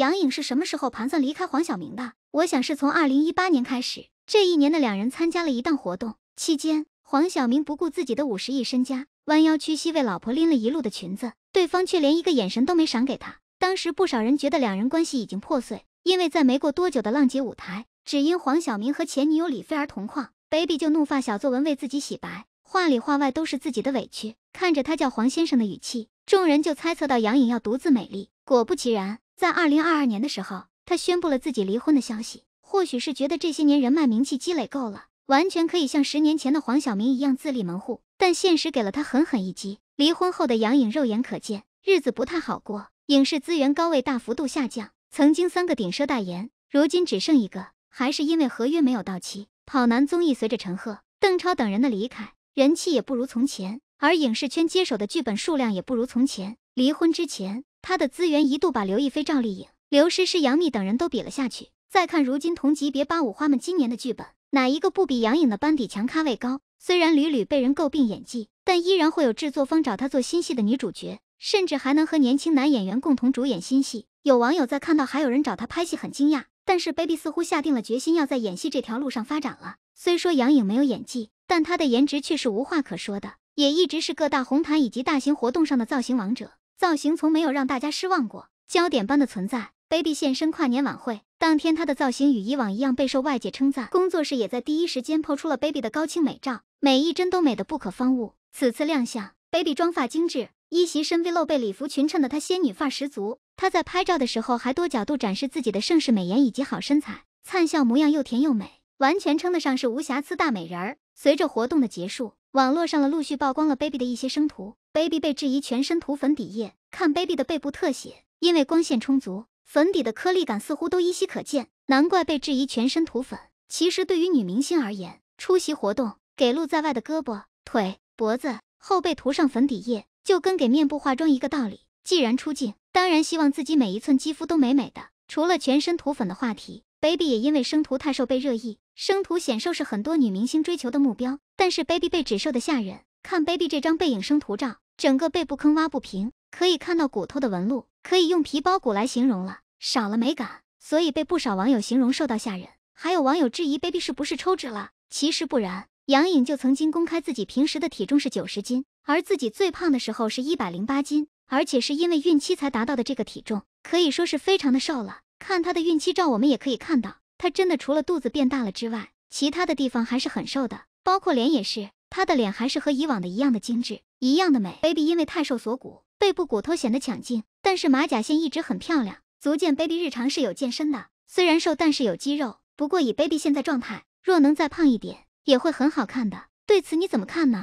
杨颖是什么时候盘算离开黄晓明的？我想是从二零一八年开始。这一年的两人参加了一档活动，期间黄晓明不顾自己的五十亿身家，弯腰屈膝为老婆拎了一路的裙子，对方却连一个眼神都没赏给他。当时不少人觉得两人关系已经破碎，因为在没过多久的浪姐舞台，只因黄晓明和前女友李菲儿同框，baby 就怒发小作文为自己洗白，话里话外都是自己的委屈。看着他叫黄先生的语气，众人就猜测到杨颖要独自美丽。果不其然。在二零二二年的时候，他宣布了自己离婚的消息。或许是觉得这些年人脉名气积累够了，完全可以像十年前的黄晓明一样自立门户。但现实给了他狠狠一击。离婚后的杨颖，肉眼可见日子不太好过，影视资源高位大幅度下降。曾经三个顶奢代言，如今只剩一个，还是因为合约没有到期。跑男综艺随着陈赫、邓超等人的离开，人气也不如从前，而影视圈接手的剧本数量也不如从前。离婚之前。她的资源一度把刘亦菲、赵丽颖、刘诗诗、杨幂等人都比了下去。再看如今同级别八五花们今年的剧本，哪一个不比杨颖的班底强、咖位高？虽然屡屡被人诟病演技，但依然会有制作方找她做新戏的女主角，甚至还能和年轻男演员共同主演新戏。有网友在看到还有人找她拍戏很惊讶，但是 Baby 似乎下定了决心要在演戏这条路上发展了。虽说杨颖没有演技，但她的颜值却是无话可说的，也一直是各大红毯以及大型活动上的造型王者。造型从没有让大家失望过，焦点般的存在。Baby 现身跨年晚会，当天她的造型与以往一样备受外界称赞，工作室也在第一时间抛出了 Baby 的高清美照，每一帧都美得不可方物。此次亮相，Baby 妆发精致，一袭深 V 露背礼服裙衬得她仙女范十足。她在拍照的时候还多角度展示自己的盛世美颜以及好身材，灿笑模样又甜又美，完全称得上是无瑕疵大美人。随着活动的结束。网络上了，陆续曝光了 baby 的一些生图。baby 被质疑全身涂粉底液，看 baby 的背部特写，因为光线充足，粉底的颗粒感似乎都依稀可见。难怪被质疑全身涂粉。其实对于女明星而言，出席活动，给露在外的胳膊、腿、脖子、后背涂上粉底液，就跟给面部化妆一个道理。既然出镜，当然希望自己每一寸肌肤都美美的。除了全身涂粉的话题。baby 也因为生图太瘦被热议，生图显瘦是很多女明星追求的目标，但是 baby 被指瘦的吓人。看 baby 这张背影生图照，整个背部坑洼不平，可以看到骨头的纹路，可以用皮包骨来形容了，少了美感，所以被不少网友形容瘦到吓人。还有网友质疑 baby 是不是抽脂了，其实不然，杨颖就曾经公开自己平时的体重是九十斤，而自己最胖的时候是一百零八斤，而且是因为孕期才达到的这个体重，可以说是非常的瘦了。看她的孕期照，我们也可以看到，她真的除了肚子变大了之外，其他的地方还是很瘦的，包括脸也是，她的脸还是和以往的一样的精致，一样的美。Baby 因为太瘦，锁骨、背部骨头显得抢镜，但是马甲线一直很漂亮，足见 Baby 日常是有健身的。虽然瘦，但是有肌肉。不过以 Baby 现在状态，若能再胖一点，也会很好看的。对此你怎么看呢？